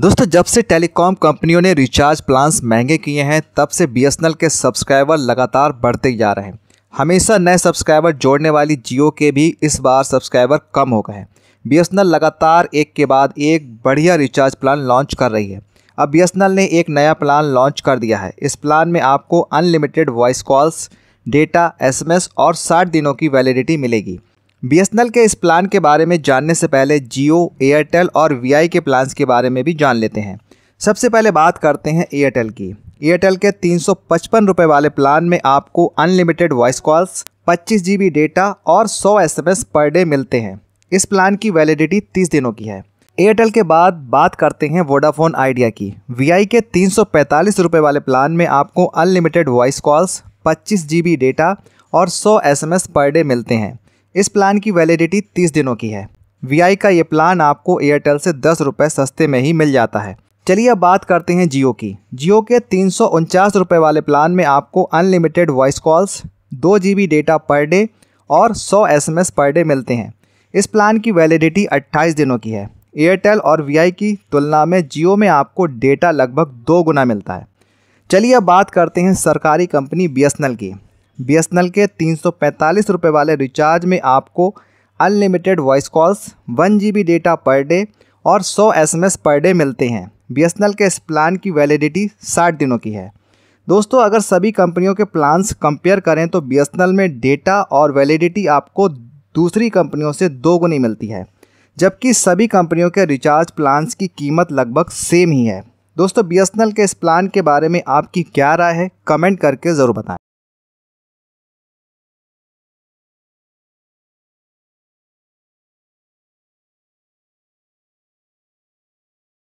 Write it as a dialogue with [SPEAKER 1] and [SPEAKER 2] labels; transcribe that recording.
[SPEAKER 1] दोस्तों जब से टेलीकॉम कंपनियों ने रिचार्ज प्लान्स महंगे किए हैं तब से बीएसएनएल के सब्सक्राइबर लगातार बढ़ते जा रहे हैं हमेशा नए सब्सक्राइबर जोड़ने वाली जियो के भी इस बार सब्सक्राइबर कम हो गए हैं बीएसएनएल लगातार एक के बाद एक बढ़िया रिचार्ज प्लान लॉन्च कर रही है अब बीएसएनएल ने एक नया प्लान लॉन्च कर दिया है इस प्लान में आपको अनलिमिटेड वॉइस कॉल्स डेटा एस और साठ दिनों की वैलिडिटी मिलेगी बीएसएनएल के इस प्लान के बारे में जानने से पहले जियो एयरटेल और वी के प्लान्स के बारे में भी जान लेते हैं सबसे पहले बात करते हैं एयरटेल की एयरटेल के तीन रुपए वाले प्लान में आपको अनलिमिटेड वॉइस कॉल्स पच्चीस जी डेटा और सौ एस पर डे मिलते हैं इस प्लान की वैलिडिटी तीस दिनों की है एयरटेल के बाद बात करते हैं वोडाफोन आइडिया की वी के तीन रुपए वाले प्लान में आपको अनलिमिटेड वॉइस कॉल्स पच्चीस जी डेटा और सौ एस पर डे मिलते हैं इस प्लान की वैलिडिटी तीस दिनों की है वी का ये प्लान आपको एयरटेल से दस रुपये सस्ते में ही मिल जाता है चलिए अब बात करते हैं जियो की जियो के तीन सौ वाले प्लान में आपको अनलिमिटेड वॉइस कॉल्स दो जी डेटा पर डे और 100 एस पर डे मिलते हैं इस प्लान की वैलिडिटी 28 दिनों की है एयरटेल और वी की तुलना में जियो में आपको डेटा लगभग दो गुना मिलता है चलिए अब बात करते हैं सरकारी कंपनी बी की बी एस एन एल के तीन सौ पैंतालीस रुपये वाले रिचार्ज में आपको unlimited voice calls one GB data डेटा पर डे और सौ एस एम एस पर डे मिलते हैं बी एस एन एल के इस प्लान की वैलिडिटी साठ दिनों की है दोस्तों अगर सभी कंपनियों के प्लान्स कंपेयर करें तो बी एस एन एल में डेटा और वैलिडिटी आपको दूसरी कंपनियों से दो गुनी मिलती है जबकि सभी कंपनियों के रिचार्ज प्लान्स की कीमत लगभग सेम ही है दोस्तों बी के इस प्लान के बारे में आपकी क्या राय है कमेंट करके ज़रूर बताएं